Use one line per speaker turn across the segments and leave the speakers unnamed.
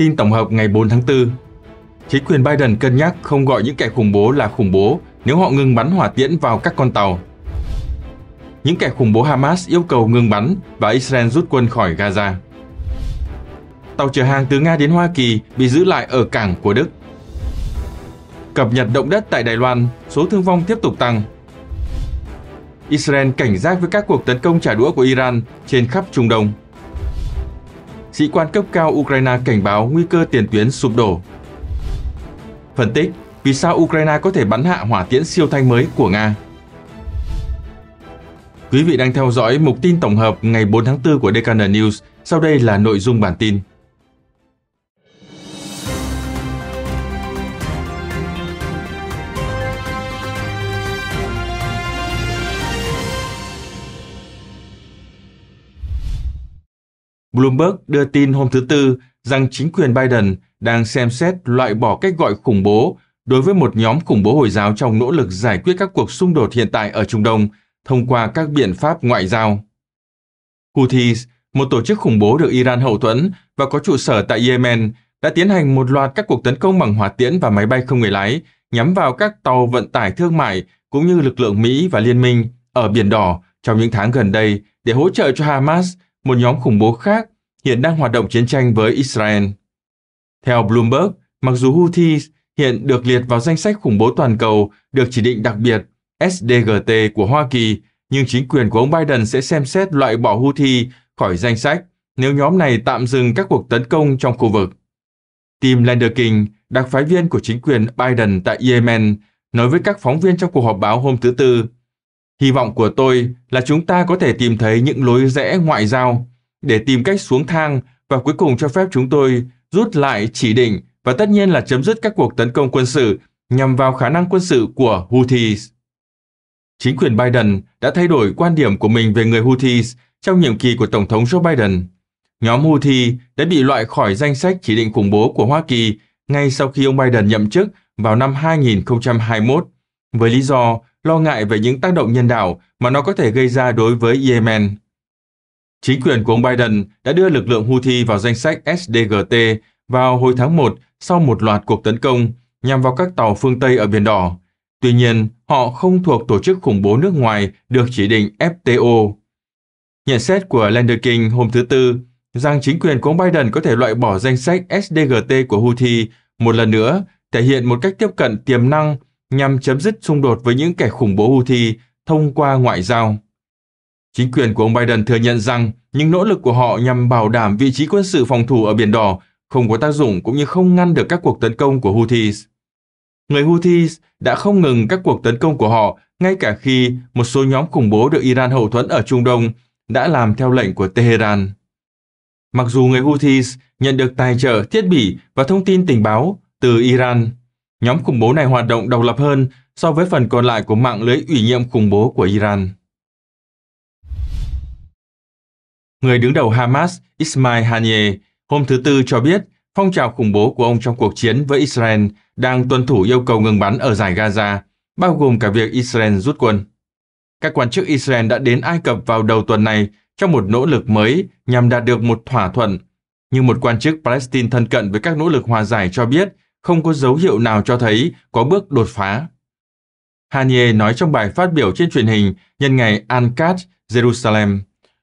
Tin tổng hợp ngày 4 tháng 4 Chính quyền Biden cân nhắc không gọi những kẻ khủng bố là khủng bố nếu họ ngừng bắn hỏa tiễn vào các con tàu. Những kẻ khủng bố Hamas yêu cầu ngừng bắn và Israel rút quân khỏi Gaza. Tàu chở hàng từ Nga đến Hoa Kỳ bị giữ lại ở cảng của Đức. Cập nhật động đất tại Đài Loan, số thương vong tiếp tục tăng. Israel cảnh giác với các cuộc tấn công trả đũa của Iran trên khắp Trung Đông sĩ quan cấp cao Ukraine cảnh báo nguy cơ tiền tuyến sụp đổ. Phân tích vì sao Ukraine có thể bắn hạ hỏa tiễn siêu thanh mới của Nga. Quý vị đang theo dõi mục tin tổng hợp ngày 4 tháng 4 của Deccan News, sau đây là nội dung bản tin. Bloomberg đưa tin hôm thứ Tư rằng chính quyền Biden đang xem xét loại bỏ cách gọi khủng bố đối với một nhóm khủng bố Hồi giáo trong nỗ lực giải quyết các cuộc xung đột hiện tại ở Trung Đông thông qua các biện pháp ngoại giao. Houthis, một tổ chức khủng bố được Iran hậu thuẫn và có trụ sở tại Yemen, đã tiến hành một loạt các cuộc tấn công bằng hỏa tiễn và máy bay không người lái nhắm vào các tàu vận tải thương mại cũng như lực lượng Mỹ và Liên minh ở Biển Đỏ trong những tháng gần đây để hỗ trợ cho Hamas một nhóm khủng bố khác hiện đang hoạt động chiến tranh với Israel. Theo Bloomberg, mặc dù Houthi hiện được liệt vào danh sách khủng bố toàn cầu được chỉ định đặc biệt SDGT của Hoa Kỳ, nhưng chính quyền của ông Biden sẽ xem xét loại bỏ Houthi khỏi danh sách nếu nhóm này tạm dừng các cuộc tấn công trong khu vực. Tim Landerking, đặc phái viên của chính quyền Biden tại Yemen, nói với các phóng viên trong cuộc họp báo hôm thứ Tư, Hy vọng của tôi là chúng ta có thể tìm thấy những lối rẽ ngoại giao để tìm cách xuống thang và cuối cùng cho phép chúng tôi rút lại chỉ định và tất nhiên là chấm dứt các cuộc tấn công quân sự nhằm vào khả năng quân sự của Houthis. Chính quyền Biden đã thay đổi quan điểm của mình về người Houthis trong nhiệm kỳ của Tổng thống Joe Biden. Nhóm Houthi đã bị loại khỏi danh sách chỉ định khủng bố của Hoa Kỳ ngay sau khi ông Biden nhậm chức vào năm 2021 với lý do lo ngại về những tác động nhân đạo mà nó có thể gây ra đối với Yemen. Chính quyền của ông Biden đã đưa lực lượng Houthi vào danh sách SDGT vào hồi tháng 1 sau một loạt cuộc tấn công nhằm vào các tàu phương Tây ở Biển Đỏ. Tuy nhiên, họ không thuộc tổ chức khủng bố nước ngoài được chỉ định FTO. Nhận xét của Lander King hôm thứ Tư rằng chính quyền của ông Biden có thể loại bỏ danh sách SDGT của Houthi một lần nữa thể hiện một cách tiếp cận tiềm năng nhằm chấm dứt xung đột với những kẻ khủng bố Houthi thông qua ngoại giao. Chính quyền của ông Biden thừa nhận rằng những nỗ lực của họ nhằm bảo đảm vị trí quân sự phòng thủ ở Biển Đỏ không có tác dụng cũng như không ngăn được các cuộc tấn công của Houthis. Người Houthis đã không ngừng các cuộc tấn công của họ ngay cả khi một số nhóm khủng bố được Iran hậu thuẫn ở Trung Đông đã làm theo lệnh của Tehran. Mặc dù người Houthis nhận được tài trợ, thiết bị và thông tin tình báo từ Iran, Nhóm khủng bố này hoạt động độc lập hơn so với phần còn lại của mạng lưới ủy nhiệm khủng bố của Iran. Người đứng đầu Hamas Ismail Haniyeh hôm thứ Tư cho biết phong trào khủng bố của ông trong cuộc chiến với Israel đang tuân thủ yêu cầu ngừng bắn ở giải Gaza, bao gồm cả việc Israel rút quân. Các quan chức Israel đã đến Ai Cập vào đầu tuần này trong một nỗ lực mới nhằm đạt được một thỏa thuận, nhưng một quan chức Palestine thân cận với các nỗ lực hòa giải cho biết không có dấu hiệu nào cho thấy có bước đột phá. Hanier nói trong bài phát biểu trên truyền hình nhân ngày Ankat, Jerusalem,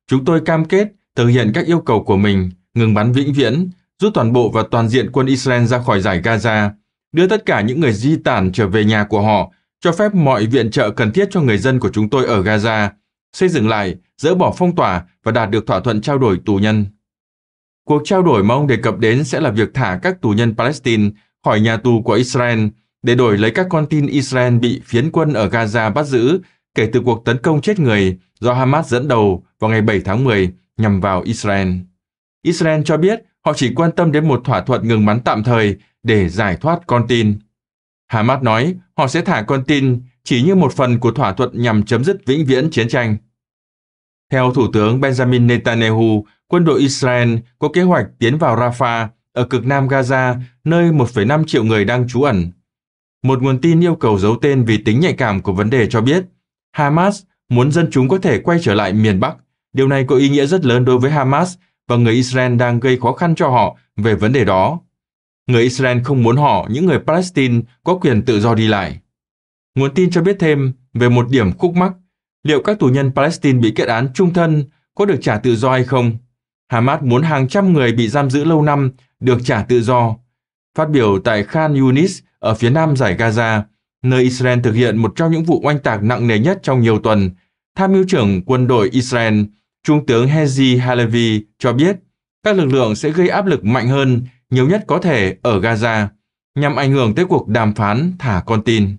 chúng tôi cam kết thực hiện các yêu cầu của mình, ngừng bắn vĩnh viễn, rút toàn bộ và toàn diện quân Israel ra khỏi giải Gaza, đưa tất cả những người di tản trở về nhà của họ, cho phép mọi viện trợ cần thiết cho người dân của chúng tôi ở Gaza, xây dựng lại, dỡ bỏ phong tỏa và đạt được thỏa thuận trao đổi tù nhân. Cuộc trao đổi mà ông đề cập đến sẽ là việc thả các tù nhân Palestine khỏi nhà tù của Israel để đổi lấy các con tin Israel bị phiến quân ở Gaza bắt giữ kể từ cuộc tấn công chết người do Hamas dẫn đầu vào ngày 7 tháng 10 nhằm vào Israel. Israel cho biết họ chỉ quan tâm đến một thỏa thuận ngừng bắn tạm thời để giải thoát con tin. Hamas nói họ sẽ thả con tin chỉ như một phần của thỏa thuận nhằm chấm dứt vĩnh viễn chiến tranh. Theo Thủ tướng Benjamin Netanyahu, quân đội Israel có kế hoạch tiến vào Rafah ở cực nam Gaza, nơi 1,5 triệu người đang trú ẩn. Một nguồn tin yêu cầu giấu tên vì tính nhạy cảm của vấn đề cho biết, Hamas muốn dân chúng có thể quay trở lại miền Bắc. Điều này có ý nghĩa rất lớn đối với Hamas và người Israel đang gây khó khăn cho họ về vấn đề đó. Người Israel không muốn họ, những người Palestine, có quyền tự do đi lại. Nguồn tin cho biết thêm về một điểm khúc mắc, liệu các tù nhân Palestine bị kết án trung thân có được trả tự do hay không? Hamas muốn hàng trăm người bị giam giữ lâu năm được trả tự do. Phát biểu tại Khan Yunis ở phía nam giải Gaza, nơi Israel thực hiện một trong những vụ oanh tạc nặng nề nhất trong nhiều tuần, Tham mưu trưởng quân đội Israel, Trung tướng Hezi Halevi cho biết các lực lượng sẽ gây áp lực mạnh hơn nhiều nhất có thể ở Gaza nhằm ảnh hưởng tới cuộc đàm phán thả con tin.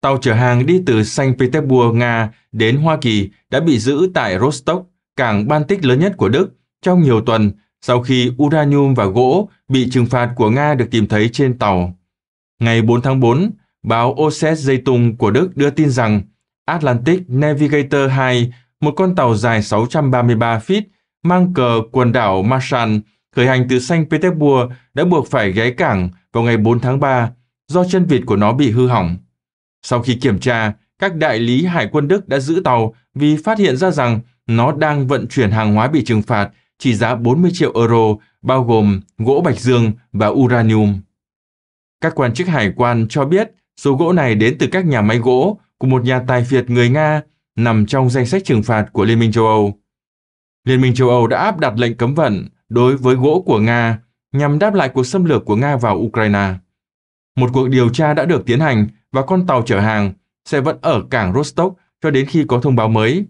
Tàu chở hàng đi từ Saint Petersburg, Nga đến Hoa Kỳ đã bị giữ tại Rostock, cảng Baltic lớn nhất của Đức, trong nhiều tuần, sau khi uranium và gỗ bị trừng phạt của Nga được tìm thấy trên tàu. Ngày 4 tháng 4, báo Osset e Dây Tung của Đức đưa tin rằng Atlantic Navigator 2, một con tàu dài 633 feet, mang cờ quần đảo Marshall, khởi hành từ Saint Petersburg đã buộc phải ghé cảng vào ngày 4 tháng 3 do chân vịt của nó bị hư hỏng. Sau khi kiểm tra, các đại lý hải quân Đức đã giữ tàu vì phát hiện ra rằng nó đang vận chuyển hàng hóa bị trừng phạt trị giá 40 triệu euro, bao gồm gỗ bạch dương và uranium. Các quan chức hải quan cho biết số gỗ này đến từ các nhà máy gỗ của một nhà tài phiệt người Nga nằm trong danh sách trừng phạt của Liên minh châu Âu. Liên minh châu Âu đã áp đặt lệnh cấm vận đối với gỗ của Nga nhằm đáp lại cuộc xâm lược của Nga vào Ukraine. Một cuộc điều tra đã được tiến hành và con tàu chở hàng sẽ vẫn ở cảng Rostock cho đến khi có thông báo mới.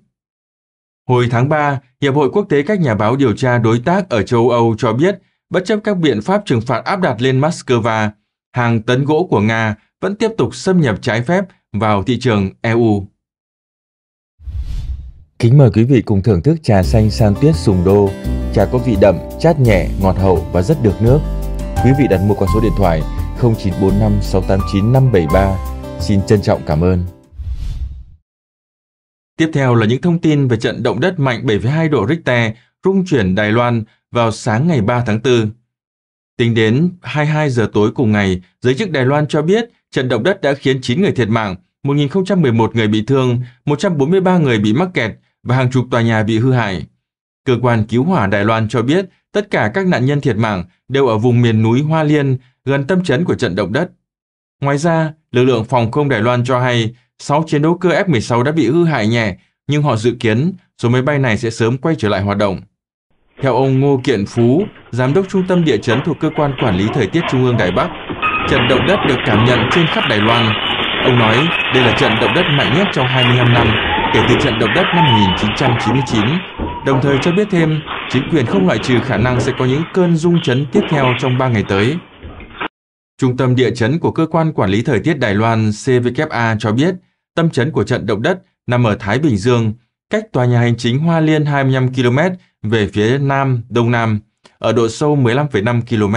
Hồi tháng 3, Hiệp hội Quốc tế các nhà báo điều tra đối tác ở châu Âu cho biết, bất chấp các biện pháp trừng phạt áp đặt lên Moscow, hàng tấn gỗ của Nga vẫn tiếp tục xâm nhập trái phép vào thị trường EU. Kính mời quý vị cùng thưởng thức trà xanh san tuyết sùng đô. Trà có vị đậm, chát nhẹ, ngọt hậu và rất được nước. Quý vị đặt mua qua số điện thoại 0945 689 573. Xin trân trọng cảm ơn. Tiếp theo là những thông tin về trận động đất mạnh 7,2 độ Richter rung chuyển Đài Loan vào sáng ngày 3 tháng 4. Tính đến 22 giờ tối cùng ngày, giới chức Đài Loan cho biết trận động đất đã khiến 9 người thiệt mạng, 1.011 người bị thương, 143 người bị mắc kẹt và hàng chục tòa nhà bị hư hại. Cơ quan cứu hỏa Đài Loan cho biết tất cả các nạn nhân thiệt mạng đều ở vùng miền núi Hoa Liên, gần tâm chấn của trận động đất. Ngoài ra, lực lượng phòng không Đài Loan cho hay 6 chiến đấu cơ F-16 đã bị hư hại nhẹ, nhưng họ dự kiến số máy bay này sẽ sớm quay trở lại hoạt động. Theo ông Ngô Kiện Phú, Giám đốc Trung tâm Địa chấn thuộc Cơ quan Quản lý Thời tiết Trung ương Đài Bắc, trận động đất được cảm nhận trên khắp Đài Loan. Ông nói đây là trận động đất mạnh nhất trong 25 năm kể từ trận động đất năm 1999, đồng thời cho biết thêm chính quyền không loại trừ khả năng sẽ có những cơn rung chấn tiếp theo trong 3 ngày tới. Trung tâm Địa chấn của Cơ quan Quản lý Thời tiết Đài Loan CVKA cho biết Tâm chấn của trận động đất nằm ở Thái Bình Dương, cách tòa nhà hành chính Hoa Liên 25 km về phía nam đông nam, ở độ sâu 15,5 km.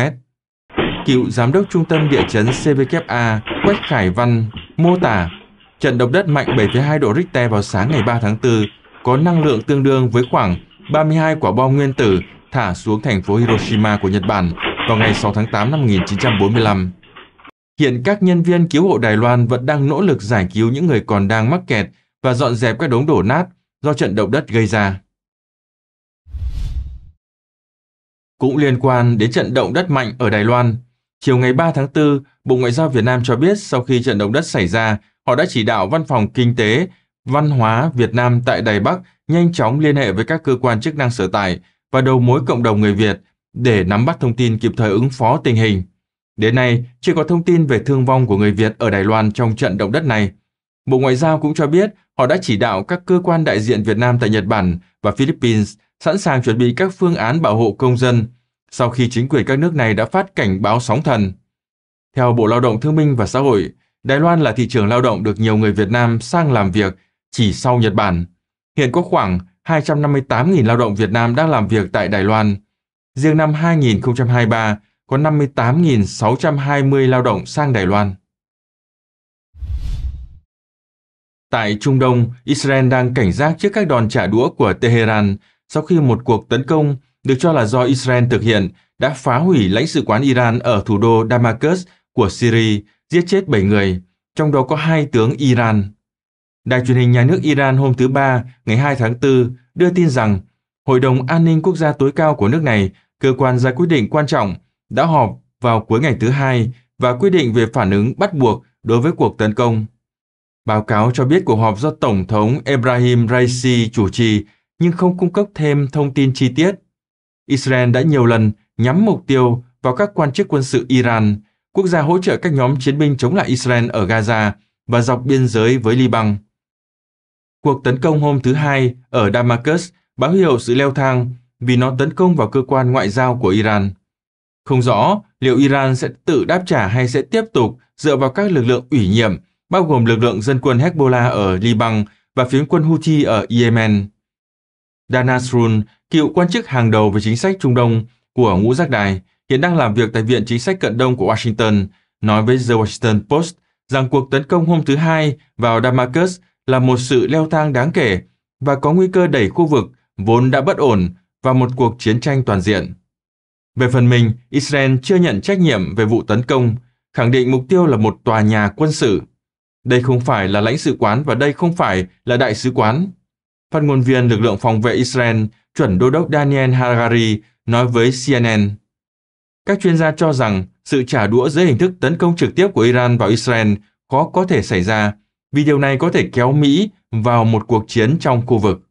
Cựu giám đốc trung tâm địa chấn CVKA Quách Khải Văn mô tả trận động đất mạnh 7,2 độ Richter vào sáng ngày 3 tháng 4 có năng lượng tương đương với khoảng 32 quả bom nguyên tử thả xuống thành phố Hiroshima của Nhật Bản vào ngày 6 tháng 8 năm 1945. Hiện các nhân viên cứu hộ Đài Loan vẫn đang nỗ lực giải cứu những người còn đang mắc kẹt và dọn dẹp các đống đổ nát do trận động đất gây ra. Cũng liên quan đến trận động đất mạnh ở Đài Loan, chiều ngày 3 tháng 4, Bộ Ngoại giao Việt Nam cho biết sau khi trận động đất xảy ra, họ đã chỉ đạo Văn phòng Kinh tế, Văn hóa Việt Nam tại Đài Bắc nhanh chóng liên hệ với các cơ quan chức năng sở tại và đầu mối cộng đồng người Việt để nắm bắt thông tin kịp thời ứng phó tình hình. Đến nay, chưa có thông tin về thương vong của người Việt ở Đài Loan trong trận động đất này. Bộ Ngoại giao cũng cho biết họ đã chỉ đạo các cơ quan đại diện Việt Nam tại Nhật Bản và Philippines sẵn sàng chuẩn bị các phương án bảo hộ công dân sau khi chính quyền các nước này đã phát cảnh báo sóng thần. Theo Bộ Lao động Thương minh và Xã hội, Đài Loan là thị trường lao động được nhiều người Việt Nam sang làm việc chỉ sau Nhật Bản. Hiện có khoảng 258.000 lao động Việt Nam đang làm việc tại Đài Loan. Riêng năm 2023, có 58.620 lao động sang Đài Loan. Tại Trung Đông, Israel đang cảnh giác trước các đòn trả đũa của Tehran sau khi một cuộc tấn công được cho là do Israel thực hiện đã phá hủy lãnh sự quán Iran ở thủ đô Damascus của Syria, giết chết 7 người, trong đó có hai tướng Iran. Đài truyền hình nhà nước Iran hôm thứ Ba, ngày 2 tháng 4, đưa tin rằng Hội đồng An ninh Quốc gia tối cao của nước này, cơ quan ra quyết định quan trọng đã họp vào cuối ngày thứ hai và quyết định về phản ứng bắt buộc đối với cuộc tấn công. Báo cáo cho biết cuộc họp do Tổng thống Ebrahim Raisi chủ trì nhưng không cung cấp thêm thông tin chi tiết. Israel đã nhiều lần nhắm mục tiêu vào các quan chức quân sự Iran, quốc gia hỗ trợ các nhóm chiến binh chống lại Israel ở Gaza và dọc biên giới với Liban. Cuộc tấn công hôm thứ Hai ở Damascus báo hiệu sự leo thang vì nó tấn công vào cơ quan ngoại giao của Iran. Không rõ liệu Iran sẽ tự đáp trả hay sẽ tiếp tục dựa vào các lực lượng ủy nhiệm, bao gồm lực lượng dân quân Hezbollah ở Liban và phiến quân Houthi ở Yemen. Dana Danasrul, cựu quan chức hàng đầu về chính sách Trung Đông của ngũ giác đài, hiện đang làm việc tại Viện Chính sách Cận Đông của Washington, nói với The Washington Post rằng cuộc tấn công hôm thứ Hai vào Damascus là một sự leo thang đáng kể và có nguy cơ đẩy khu vực vốn đã bất ổn vào một cuộc chiến tranh toàn diện. Về phần mình, Israel chưa nhận trách nhiệm về vụ tấn công, khẳng định mục tiêu là một tòa nhà quân sự. Đây không phải là lãnh sự quán và đây không phải là đại sứ quán. Phát ngôn viên lực lượng phòng vệ Israel, chuẩn đô đốc Daniel Harari, nói với CNN. Các chuyên gia cho rằng sự trả đũa dưới hình thức tấn công trực tiếp của Iran vào Israel khó có thể xảy ra, vì điều này có thể kéo Mỹ vào một cuộc chiến trong khu vực.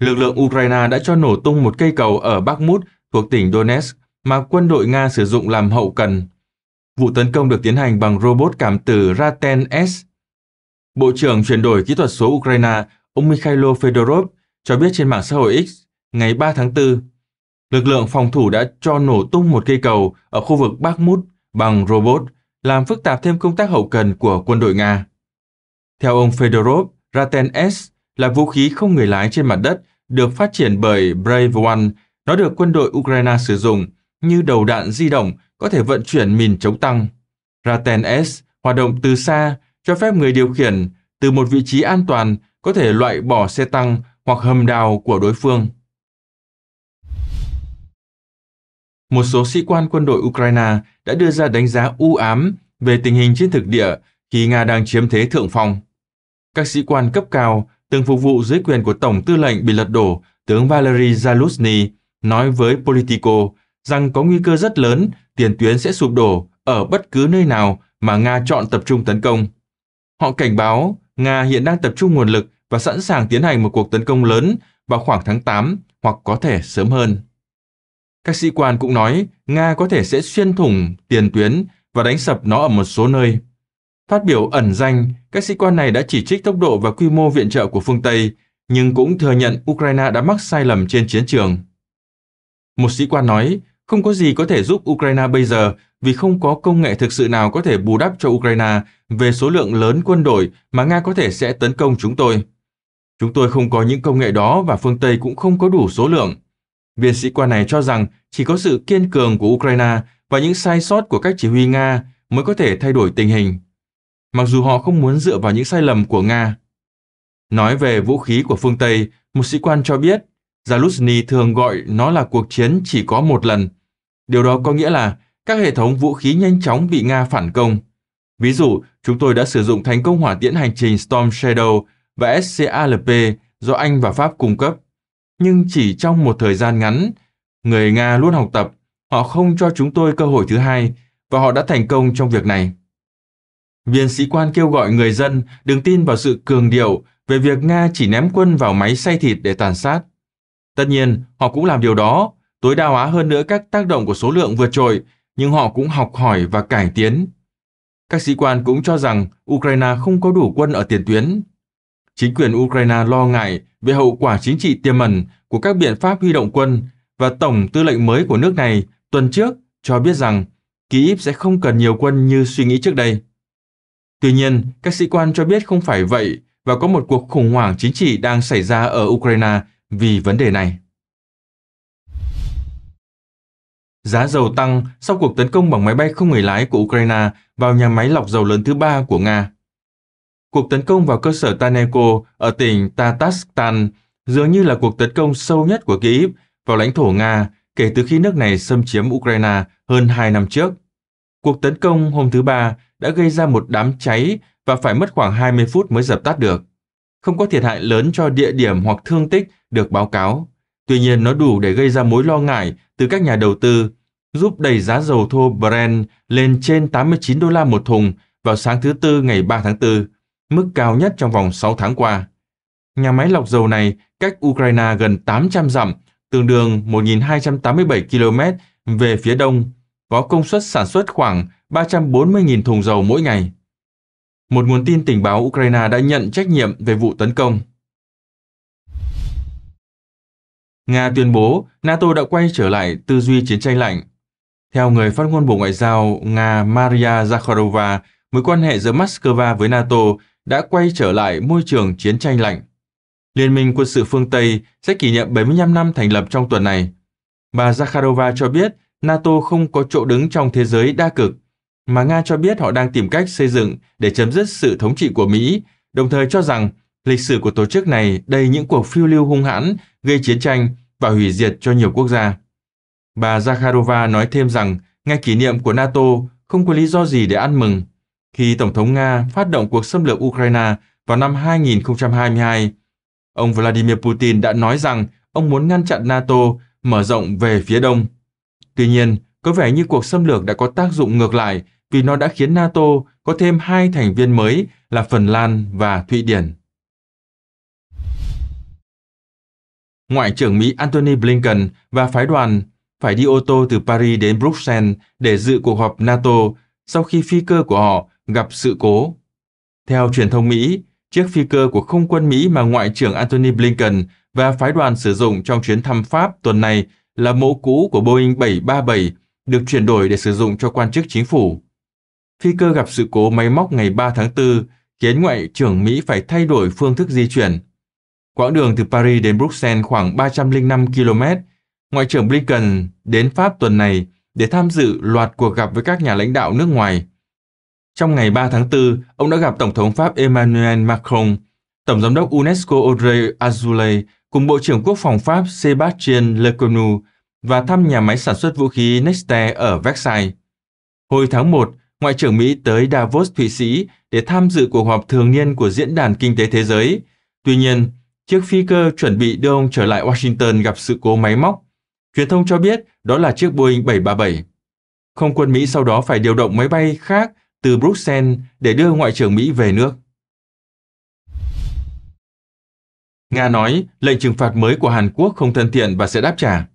lực lượng Ukraine đã cho nổ tung một cây cầu ở Bakhmut thuộc tỉnh Donetsk mà quân đội Nga sử dụng làm hậu cần. Vụ tấn công được tiến hành bằng robot cảm tử Raten S. Bộ trưởng chuyển đổi kỹ thuật số Ukraine, ông Mikhailo Fedorov, cho biết trên mạng xã hội X ngày 3 tháng 4, lực lượng phòng thủ đã cho nổ tung một cây cầu ở khu vực Bakhmut bằng robot, làm phức tạp thêm công tác hậu cần của quân đội Nga. Theo ông Fedorov, Raten S là vũ khí không người lái trên mặt đất được phát triển bởi Brave One. Nó được quân đội Ukraine sử dụng như đầu đạn di động có thể vận chuyển mìn chống tăng. Raten S hoạt động từ xa cho phép người điều khiển từ một vị trí an toàn có thể loại bỏ xe tăng hoặc hầm đào của đối phương. Một số sĩ quan quân đội Ukraine đã đưa ra đánh giá u ám về tình hình trên thực địa khi Nga đang chiếm thế thượng phong. Các sĩ quan cấp cao từng phục vụ dưới quyền của Tổng tư lệnh bị lật đổ, tướng Valery Zaluzny nói với Politico rằng có nguy cơ rất lớn tiền tuyến sẽ sụp đổ ở bất cứ nơi nào mà Nga chọn tập trung tấn công. Họ cảnh báo Nga hiện đang tập trung nguồn lực và sẵn sàng tiến hành một cuộc tấn công lớn vào khoảng tháng 8 hoặc có thể sớm hơn. Các sĩ quan cũng nói Nga có thể sẽ xuyên thủng tiền tuyến và đánh sập nó ở một số nơi. Phát biểu ẩn danh, các sĩ quan này đã chỉ trích tốc độ và quy mô viện trợ của phương Tây, nhưng cũng thừa nhận Ukraine đã mắc sai lầm trên chiến trường. Một sĩ quan nói, không có gì có thể giúp Ukraine bây giờ vì không có công nghệ thực sự nào có thể bù đắp cho Ukraine về số lượng lớn quân đội mà Nga có thể sẽ tấn công chúng tôi. Chúng tôi không có những công nghệ đó và phương Tây cũng không có đủ số lượng. Viên sĩ quan này cho rằng chỉ có sự kiên cường của Ukraine và những sai sót của các chỉ huy Nga mới có thể thay đổi tình hình mặc dù họ không muốn dựa vào những sai lầm của Nga. Nói về vũ khí của phương Tây, một sĩ quan cho biết, Zaluzny thường gọi nó là cuộc chiến chỉ có một lần. Điều đó có nghĩa là các hệ thống vũ khí nhanh chóng bị Nga phản công. Ví dụ, chúng tôi đã sử dụng thành công hỏa tiễn hành trình Storm Shadow và SCALP do Anh và Pháp cung cấp. Nhưng chỉ trong một thời gian ngắn, người Nga luôn học tập, họ không cho chúng tôi cơ hội thứ hai và họ đã thành công trong việc này. Viên sĩ quan kêu gọi người dân đừng tin vào sự cường điệu về việc Nga chỉ ném quân vào máy xay thịt để tàn sát. Tất nhiên, họ cũng làm điều đó, tối đa hóa hơn nữa các tác động của số lượng vượt trội, nhưng họ cũng học hỏi và cải tiến. Các sĩ quan cũng cho rằng Ukraine không có đủ quân ở tiền tuyến. Chính quyền Ukraine lo ngại về hậu quả chính trị tiềm ẩn của các biện pháp huy động quân và Tổng tư lệnh mới của nước này tuần trước cho biết rằng Kyiv sẽ không cần nhiều quân như suy nghĩ trước đây. Tuy nhiên, các sĩ quan cho biết không phải vậy và có một cuộc khủng hoảng chính trị đang xảy ra ở Ukraine vì vấn đề này. Giá dầu tăng sau cuộc tấn công bằng máy bay không người lái của Ukraine vào nhà máy lọc dầu lớn thứ ba của Nga. Cuộc tấn công vào cơ sở Taneco ở tỉnh Tatarstan dường như là cuộc tấn công sâu nhất của Kyiv vào lãnh thổ Nga kể từ khi nước này xâm chiếm Ukraine hơn 2 năm trước. Cuộc tấn công hôm thứ Ba đã gây ra một đám cháy và phải mất khoảng 20 phút mới dập tắt được. Không có thiệt hại lớn cho địa điểm hoặc thương tích được báo cáo. Tuy nhiên nó đủ để gây ra mối lo ngại từ các nhà đầu tư, giúp đẩy giá dầu thô Brent lên trên 89 đô la một thùng vào sáng thứ Tư ngày 3 tháng 4, mức cao nhất trong vòng 6 tháng qua. Nhà máy lọc dầu này cách Ukraine gần 800 dặm, tương đương 1.287 km về phía đông, có công suất sản xuất khoảng 340.000 thùng dầu mỗi ngày. Một nguồn tin tình báo Ukraine đã nhận trách nhiệm về vụ tấn công. Nga tuyên bố NATO đã quay trở lại tư duy chiến tranh lạnh. Theo người phát ngôn Bộ Ngoại giao Nga Maria Zakharova, mối quan hệ giữa Moscow với NATO đã quay trở lại môi trường chiến tranh lạnh. Liên minh quân sự phương Tây sẽ kỷ niệm 75 năm thành lập trong tuần này. Bà Zakharova cho biết NATO không có chỗ đứng trong thế giới đa cực mà Nga cho biết họ đang tìm cách xây dựng để chấm dứt sự thống trị của Mỹ, đồng thời cho rằng lịch sử của tổ chức này đầy những cuộc phiêu lưu hung hãn, gây chiến tranh và hủy diệt cho nhiều quốc gia. Bà Zakharova nói thêm rằng ngày kỷ niệm của NATO không có lý do gì để ăn mừng. Khi Tổng thống Nga phát động cuộc xâm lược Ukraine vào năm 2022, ông Vladimir Putin đã nói rằng ông muốn ngăn chặn NATO mở rộng về phía đông. Tuy nhiên, có vẻ như cuộc xâm lược đã có tác dụng ngược lại vì nó đã khiến NATO có thêm hai thành viên mới là Phần Lan và Thụy Điển. Ngoại trưởng Mỹ Antony Blinken và phái đoàn phải đi ô tô từ Paris đến Bruxelles để dự cuộc họp NATO sau khi phi cơ của họ gặp sự cố. Theo truyền thông Mỹ, chiếc phi cơ của không quân Mỹ mà Ngoại trưởng Antony Blinken và phái đoàn sử dụng trong chuyến thăm Pháp tuần này là mẫu cũ của Boeing 737 được chuyển đổi để sử dụng cho quan chức chính phủ. Phi cơ gặp sự cố máy móc ngày 3 tháng 4 khiến Ngoại trưởng Mỹ phải thay đổi phương thức di chuyển. Quãng đường từ Paris đến Bruxelles khoảng 305 km, Ngoại trưởng Blinken đến Pháp tuần này để tham dự loạt cuộc gặp với các nhà lãnh đạo nước ngoài. Trong ngày 3 tháng 4, ông đã gặp Tổng thống Pháp Emmanuel Macron, Tổng giám đốc UNESCO Audrey Azoulay cùng Bộ trưởng Quốc phòng Pháp Sébastien Lecornu và thăm nhà máy sản xuất vũ khí Nexter ở Versailles. Hồi tháng 1, Ngoại trưởng Mỹ tới Davos, Thụy Sĩ để tham dự cuộc họp thường niên của Diễn đàn Kinh tế Thế giới. Tuy nhiên, chiếc phi cơ chuẩn bị đưa ông trở lại Washington gặp sự cố máy móc. Truyền thông cho biết đó là chiếc Boeing 737. Không quân Mỹ sau đó phải điều động máy bay khác từ Bruxelles để đưa Ngoại trưởng Mỹ về nước. Nga nói lệnh trừng phạt mới của Hàn Quốc không thân thiện và sẽ đáp trả.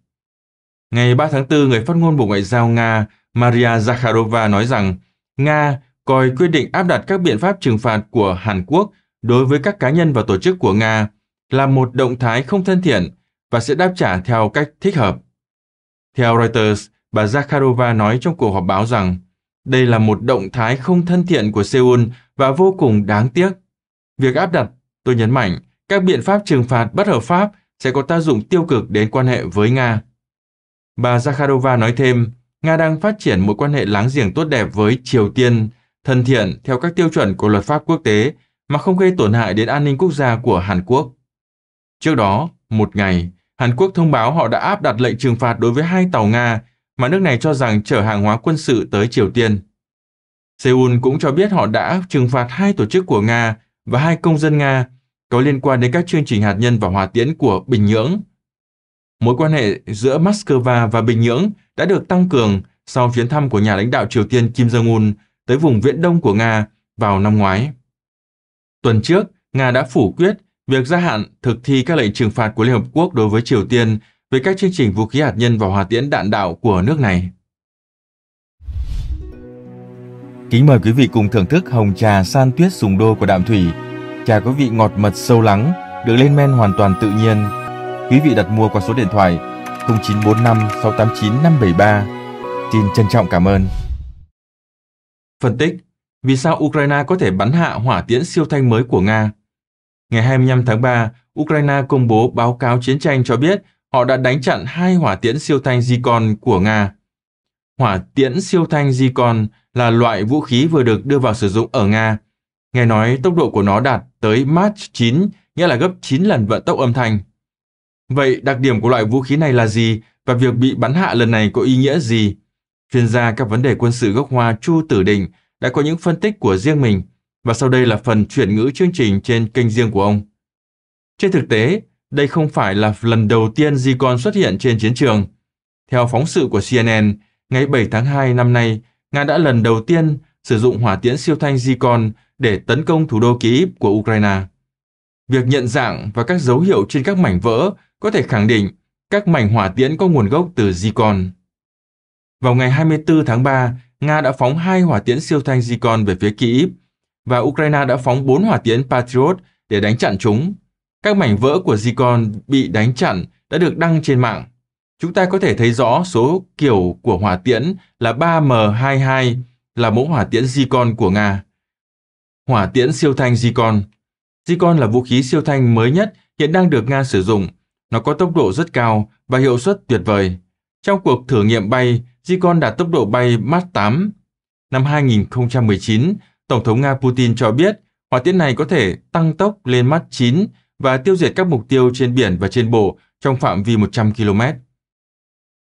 Ngày 3 tháng 4, người phát ngôn Bộ Ngoại giao Nga Maria Zakharova nói rằng Nga coi quyết định áp đặt các biện pháp trừng phạt của Hàn Quốc đối với các cá nhân và tổ chức của Nga là một động thái không thân thiện và sẽ đáp trả theo cách thích hợp. Theo Reuters, bà Zakharova nói trong cuộc họp báo rằng đây là một động thái không thân thiện của Seoul và vô cùng đáng tiếc. Việc áp đặt, tôi nhấn mạnh, các biện pháp trừng phạt bất hợp pháp sẽ có tác dụng tiêu cực đến quan hệ với Nga. Bà Zakharova nói thêm, Nga đang phát triển mối quan hệ láng giềng tốt đẹp với Triều Tiên, thân thiện theo các tiêu chuẩn của luật pháp quốc tế mà không gây tổn hại đến an ninh quốc gia của Hàn Quốc. Trước đó, một ngày, Hàn Quốc thông báo họ đã áp đặt lệnh trừng phạt đối với hai tàu Nga mà nước này cho rằng chở hàng hóa quân sự tới Triều Tiên. Seoul cũng cho biết họ đã trừng phạt hai tổ chức của Nga và hai công dân Nga có liên quan đến các chương trình hạt nhân và hòa tiễn của Bình Nhưỡng mối quan hệ giữa Moscow và Bình Nhưỡng đã được tăng cường sau chuyến thăm của nhà lãnh đạo Triều Tiên Kim Jong-un tới vùng viễn đông của Nga vào năm ngoái. Tuần trước, Nga đã phủ quyết việc gia hạn thực thi các lệnh trừng phạt của Liên Hợp Quốc đối với Triều Tiên về các chương trình vũ khí hạt nhân và hòa tiễn đạn đạo của nước này. Kính mời quý vị cùng thưởng thức hồng trà san tuyết sùng đô của Đạm Thủy. Trà có vị ngọt mật sâu lắng, được lên men hoàn toàn tự nhiên, quý vị đặt mua qua số điện thoại 0945 689 573. Xin trân trọng cảm ơn. Phân tích Vì sao Ukraine có thể bắn hạ hỏa tiễn siêu thanh mới của Nga? Ngày 25 tháng 3, Ukraine công bố báo cáo chiến tranh cho biết họ đã đánh chặn hai hỏa tiễn siêu thanh Zikon của Nga. Hỏa tiễn siêu thanh Zikon là loại vũ khí vừa được đưa vào sử dụng ở Nga. Nghe nói tốc độ của nó đạt tới Mach 9, nghĩa là gấp 9 lần vận tốc âm thanh. Vậy đặc điểm của loại vũ khí này là gì và việc bị bắn hạ lần này có ý nghĩa gì? Chuyên gia các vấn đề quân sự gốc Hoa Chu Tử Định đã có những phân tích của riêng mình và sau đây là phần chuyển ngữ chương trình trên kênh riêng của ông. Trên thực tế, đây không phải là lần đầu tiên Zikon xuất hiện trên chiến trường. Theo phóng sự của CNN, ngày 7 tháng 2 năm nay, Nga đã lần đầu tiên sử dụng hỏa tiễn siêu thanh Zikon để tấn công thủ đô Kyiv của Ukraine. Việc nhận dạng và các dấu hiệu trên các mảnh vỡ có thể khẳng định các mảnh hỏa tiễn có nguồn gốc từ Zikon. Vào ngày 24 tháng 3, Nga đã phóng hai hỏa tiễn siêu thanh Zikon về phía Kyiv và Ukraine đã phóng bốn hỏa tiễn Patriot để đánh chặn chúng. Các mảnh vỡ của Zikon bị đánh chặn đã được đăng trên mạng. Chúng ta có thể thấy rõ số kiểu của hỏa tiễn là 3M22 là mẫu hỏa tiễn Zikon của Nga. Hỏa tiễn siêu thanh Zikon Zikon là vũ khí siêu thanh mới nhất hiện đang được Nga sử dụng nó có tốc độ rất cao và hiệu suất tuyệt vời. Trong cuộc thử nghiệm bay, Zircon đạt tốc độ bay Mach 8. Năm 2019, Tổng thống Nga Putin cho biết hỏa tiễn này có thể tăng tốc lên Mach 9 và tiêu diệt các mục tiêu trên biển và trên bộ trong phạm vi 100 km.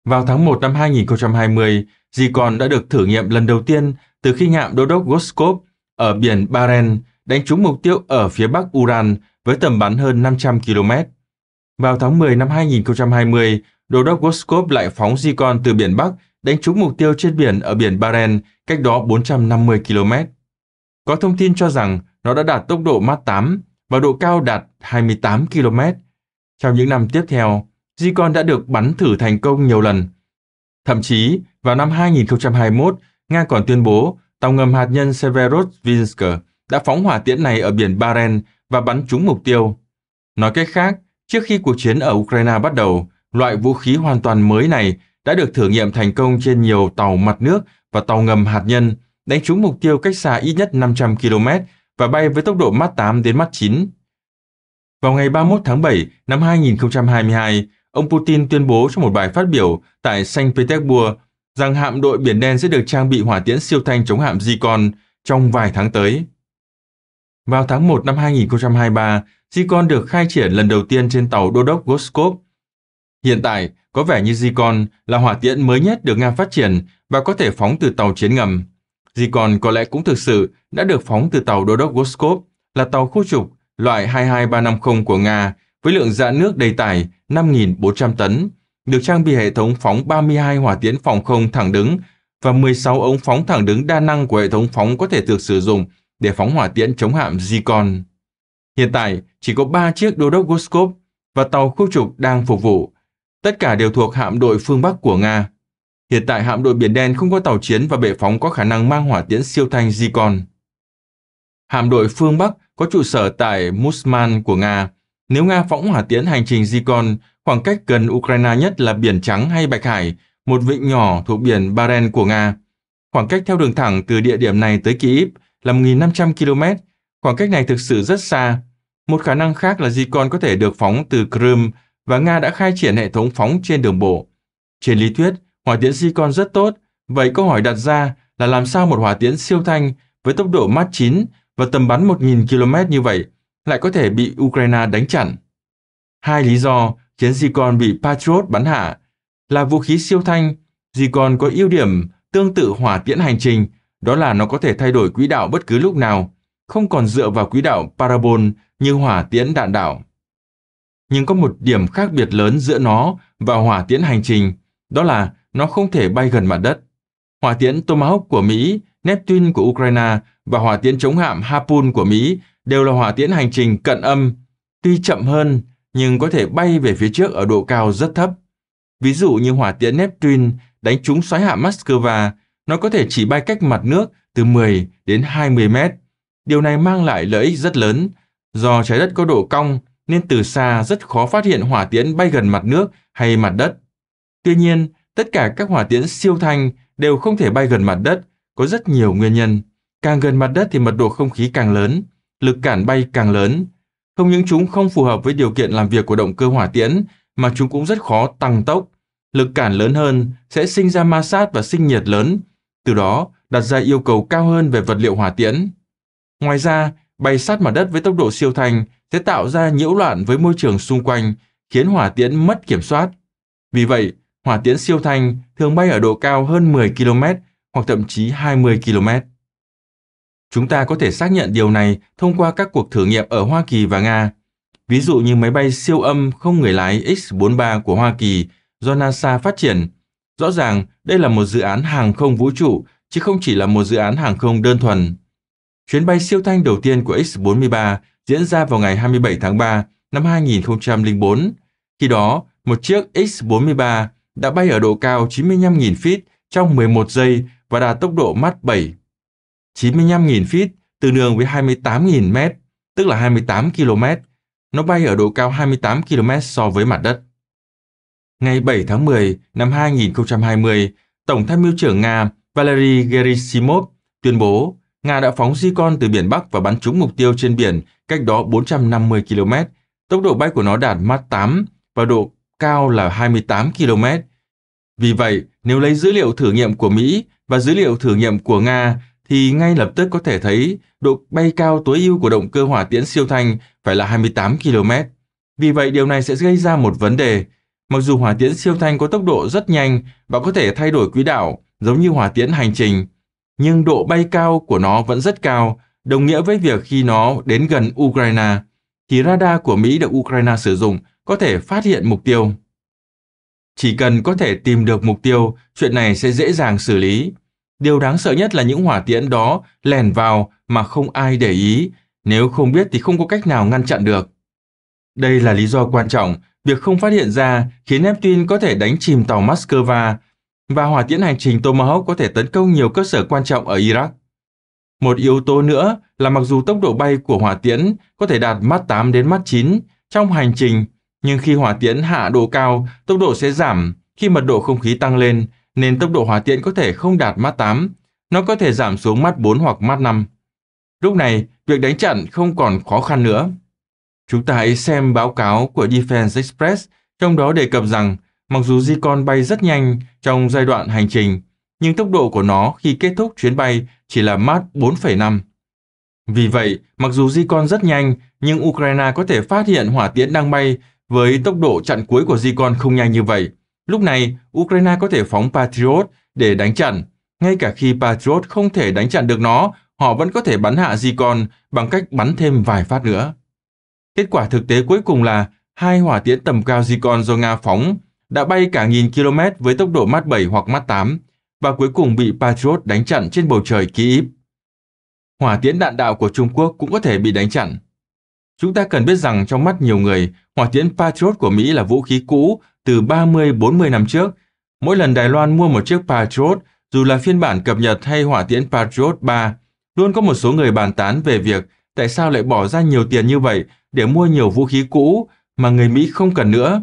Vào tháng 1 năm 2020, Zircon đã được thử nghiệm lần đầu tiên từ khi ngạm đô đốc Goskov ở biển Baren đánh trúng mục tiêu ở phía bắc Uran với tầm bắn hơn 500 km. Vào tháng 10 năm 2020, đô đốc Woskop lại phóng Zikon từ biển Bắc đánh trúng mục tiêu trên biển ở biển Baren, cách đó 450 km. Có thông tin cho rằng nó đã đạt tốc độ Mach 8 và độ cao đạt 28 km. Trong những năm tiếp theo, Zikon đã được bắn thử thành công nhiều lần. Thậm chí, vào năm 2021, Nga còn tuyên bố tàu ngầm hạt nhân Severodvinsk đã phóng hỏa tiễn này ở biển Baren và bắn trúng mục tiêu. Nói cách khác, Trước khi cuộc chiến ở Ukraine bắt đầu, loại vũ khí hoàn toàn mới này đã được thử nghiệm thành công trên nhiều tàu mặt nước và tàu ngầm hạt nhân, đánh trúng mục tiêu cách xa ít nhất 500 km và bay với tốc độ Mach 8 đến Mach 9. Vào ngày 31 tháng 7 năm 2022, ông Putin tuyên bố trong một bài phát biểu tại Saint Petersburg rằng hạm đội Biển Đen sẽ được trang bị hỏa tiễn siêu thanh chống hạm Zikon trong vài tháng tới. Vào tháng 1 năm 2023, ZiKon được khai triển lần đầu tiên trên tàu đô đốc Goskov. Hiện tại, có vẻ như ZiKon là hỏa tiễn mới nhất được Nga phát triển và có thể phóng từ tàu chiến ngầm. ZiKon có lẽ cũng thực sự đã được phóng từ tàu đô đốc Goskov, là tàu khu trục loại 22350 của Nga với lượng dạ nước đầy tải 5.400 tấn, được trang bị hệ thống phóng 32 hỏa tiễn phòng không thẳng đứng và 16 ống phóng thẳng đứng đa năng của hệ thống phóng có thể được sử dụng để phóng hỏa tiễn chống hạm Zicon. Hiện tại, chỉ có 3 chiếc đô đốc Guskov và tàu khu trục đang phục vụ. Tất cả đều thuộc hạm đội phương Bắc của Nga. Hiện tại hạm đội Biển Đen không có tàu chiến và bệ phóng có khả năng mang hỏa tiễn siêu thanh Zikon. Hạm đội phương Bắc có trụ sở tại Musman của Nga. Nếu Nga phóng hỏa tiễn hành trình Zikon, khoảng cách gần Ukraine nhất là Biển Trắng hay Bạch Hải, một vịnh nhỏ thuộc biển Baren của Nga. Khoảng cách theo đường thẳng từ địa điểm này tới Kyiv là 1.500 km, Khoảng cách này thực sự rất xa. Một khả năng khác là Zikon có thể được phóng từ Crimea và Nga đã khai triển hệ thống phóng trên đường bộ. Trên lý thuyết, hỏa tiễn Zikon rất tốt, vậy câu hỏi đặt ra là làm sao một hỏa tiễn siêu thanh với tốc độ Mach 9 và tầm bắn 1.000 km như vậy lại có thể bị Ukraine đánh chặn. Hai lý do khiến Zikon bị Patriot bắn hạ là vũ khí siêu thanh, Zikon có ưu điểm tương tự hỏa tiễn hành trình, đó là nó có thể thay đổi quỹ đạo bất cứ lúc nào, không còn dựa vào quỹ đạo parabol như hỏa tiễn đạn đạo. Nhưng có một điểm khác biệt lớn giữa nó và hỏa tiễn hành trình, đó là nó không thể bay gần mặt đất. Hỏa tiễn Tomahawk của Mỹ, Neptune của Ukraine và hỏa tiễn chống hạm Harpoon của Mỹ đều là hỏa tiễn hành trình cận âm, tuy chậm hơn nhưng có thể bay về phía trước ở độ cao rất thấp. Ví dụ như hỏa tiễn Neptune đánh trúng xoáy hạ moskva nó có thể chỉ bay cách mặt nước từ 10 đến 20 mét, Điều này mang lại lợi ích rất lớn. Do trái đất có độ cong nên từ xa rất khó phát hiện hỏa tiễn bay gần mặt nước hay mặt đất. Tuy nhiên, tất cả các hỏa tiễn siêu thanh đều không thể bay gần mặt đất, có rất nhiều nguyên nhân. Càng gần mặt đất thì mật độ không khí càng lớn, lực cản bay càng lớn. Không những chúng không phù hợp với điều kiện làm việc của động cơ hỏa tiễn, mà chúng cũng rất khó tăng tốc. Lực cản lớn hơn sẽ sinh ra ma sát và sinh nhiệt lớn, từ đó đặt ra yêu cầu cao hơn về vật liệu hỏa tiễn. Ngoài ra, bay sát mặt đất với tốc độ siêu thanh sẽ tạo ra nhiễu loạn với môi trường xung quanh, khiến hỏa tiễn mất kiểm soát. Vì vậy, hỏa tiễn siêu thanh thường bay ở độ cao hơn 10 km hoặc thậm chí 20 km. Chúng ta có thể xác nhận điều này thông qua các cuộc thử nghiệm ở Hoa Kỳ và Nga. Ví dụ như máy bay siêu âm không người lái X-43 của Hoa Kỳ do NASA phát triển. Rõ ràng, đây là một dự án hàng không vũ trụ, chứ không chỉ là một dự án hàng không đơn thuần. Chuyến bay siêu thanh đầu tiên của X-43 diễn ra vào ngày 27 tháng 3 năm 2004. Khi đó, một chiếc X-43 đã bay ở độ cao 95.000 feet trong 11 giây và đạt tốc độ Mach 7. 95.000 feet tương đương với 28.000 mét, tức là 28 km. Nó bay ở độ cao 28 km so với mặt đất. Ngày 7 tháng 10 năm 2020, Tổng tham mưu trưởng Nga Valery Gerasimov tuyên bố Nga đã phóng Zircon từ biển Bắc và bắn trúng mục tiêu trên biển cách đó 450 km. Tốc độ bay của nó đạt Mach 8 và độ cao là 28 km. Vì vậy, nếu lấy dữ liệu thử nghiệm của Mỹ và dữ liệu thử nghiệm của Nga thì ngay lập tức có thể thấy độ bay cao tối ưu của động cơ hỏa tiễn siêu thanh phải là 28 km. Vì vậy điều này sẽ gây ra một vấn đề. Mặc dù hỏa tiễn siêu thanh có tốc độ rất nhanh và có thể thay đổi quỹ đạo giống như hỏa tiễn hành trình, nhưng độ bay cao của nó vẫn rất cao, đồng nghĩa với việc khi nó đến gần Ukraine, thì radar của Mỹ được Ukraine sử dụng có thể phát hiện mục tiêu. Chỉ cần có thể tìm được mục tiêu, chuyện này sẽ dễ dàng xử lý. Điều đáng sợ nhất là những hỏa tiễn đó lèn vào mà không ai để ý, nếu không biết thì không có cách nào ngăn chặn được. Đây là lý do quan trọng, việc không phát hiện ra khiến Neptune có thể đánh chìm tàu Moscow và hỏa tiễn hành trình Tomahawk có thể tấn công nhiều cơ sở quan trọng ở Iraq. Một yếu tố nữa là mặc dù tốc độ bay của hỏa tiễn có thể đạt Mach 8 đến Mach 9 trong hành trình, nhưng khi hỏa tiễn hạ độ cao, tốc độ sẽ giảm khi mật độ không khí tăng lên, nên tốc độ hỏa tiễn có thể không đạt Mach 8, nó có thể giảm xuống Mach 4 hoặc Mach 5. Lúc này, việc đánh chặn không còn khó khăn nữa. Chúng ta hãy xem báo cáo của Defense Express, trong đó đề cập rằng Mặc dù Zicon bay rất nhanh trong giai đoạn hành trình, nhưng tốc độ của nó khi kết thúc chuyến bay chỉ là Mach 4,5. Vì vậy, mặc dù Zicon rất nhanh, nhưng Ukraine có thể phát hiện hỏa tiễn đang bay với tốc độ chặn cuối của Zicon không nhanh như vậy. Lúc này, Ukraine có thể phóng Patriot để đánh chặn. Ngay cả khi Patriot không thể đánh chặn được nó, họ vẫn có thể bắn hạ Zicon bằng cách bắn thêm vài phát nữa. Kết quả thực tế cuối cùng là hai hỏa tiễn tầm cao Zicon do Nga phóng đã bay cả nghìn km với tốc độ Mach 7 hoặc Mach 8 và cuối cùng bị Patriot đánh chặn trên bầu trời Kyiv. Hỏa tiễn đạn đạo của Trung Quốc cũng có thể bị đánh chặn. Chúng ta cần biết rằng trong mắt nhiều người, hỏa tiễn Patriot của Mỹ là vũ khí cũ từ 30-40 năm trước. Mỗi lần Đài Loan mua một chiếc Patriot, dù là phiên bản cập nhật hay hỏa tiễn Patriot 3, luôn có một số người bàn tán về việc tại sao lại bỏ ra nhiều tiền như vậy để mua nhiều vũ khí cũ mà người Mỹ không cần nữa.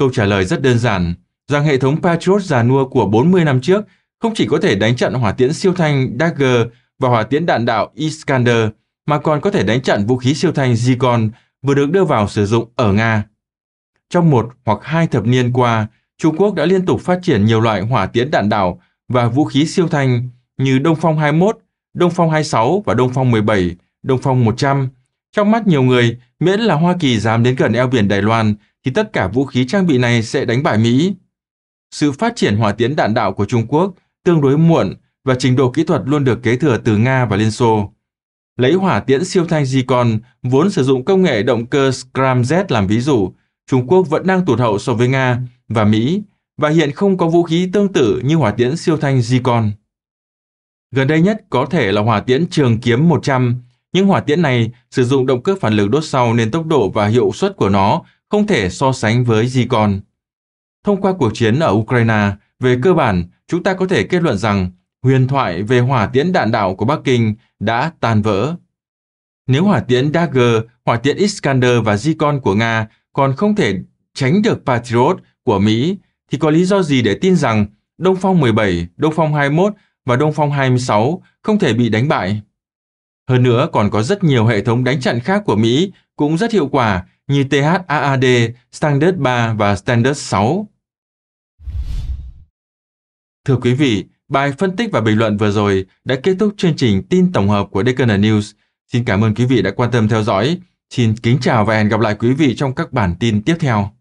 Câu trả lời rất đơn giản, rằng hệ thống Patriot già nua của 40 năm trước không chỉ có thể đánh chặn hỏa tiễn siêu thanh Dagger và hỏa tiễn đạn đạo Iskander, mà còn có thể đánh chặn vũ khí siêu thanh Zygon vừa được đưa vào sử dụng ở Nga. Trong một hoặc hai thập niên qua, Trung Quốc đã liên tục phát triển nhiều loại hỏa tiễn đạn đạo và vũ khí siêu thanh như Đông Phong 21, Đông Phong 26 và Đông Phong 17, Đông Phong 100. Trong mắt nhiều người, miễn là Hoa Kỳ dám đến gần eo biển Đài Loan thì tất cả vũ khí trang bị này sẽ đánh bại Mỹ. Sự phát triển hỏa tiến đạn đạo của Trung Quốc tương đối muộn và trình độ kỹ thuật luôn được kế thừa từ Nga và Liên Xô. Lấy hỏa tiễn siêu thanh Zikon vốn sử dụng công nghệ động cơ Scramjet làm ví dụ, Trung Quốc vẫn đang tụt hậu so với Nga và Mỹ và hiện không có vũ khí tương tự như hỏa tiễn siêu thanh Zikon. Gần đây nhất có thể là hỏa tiễn Trường Kiếm 100, nhưng hỏa tiễn này sử dụng động cơ phản lực đốt sau nên tốc độ và hiệu suất của nó không thể so sánh với Zikon. Thông qua cuộc chiến ở Ukraine, về cơ bản, chúng ta có thể kết luận rằng huyền thoại về hỏa tiễn đạn đạo của Bắc Kinh đã tan vỡ. Nếu hỏa tiễn Dagger, hỏa tiễn Iskander và Zikon của Nga còn không thể tránh được Patriot của Mỹ, thì có lý do gì để tin rằng Đông Phong 17, Đông Phong 21 và Đông Phong 26 không thể bị đánh bại? Hơn nữa, còn có rất nhiều hệ thống đánh chặn khác của Mỹ cũng rất hiệu quả như THAAD, Standard 3 và Standard 6. Thưa quý vị, bài phân tích và bình luận vừa rồi đã kết thúc chương trình tin tổng hợp của Deccan News. Xin cảm ơn quý vị đã quan tâm theo dõi. Xin kính chào và hẹn gặp lại quý vị trong các bản tin tiếp theo.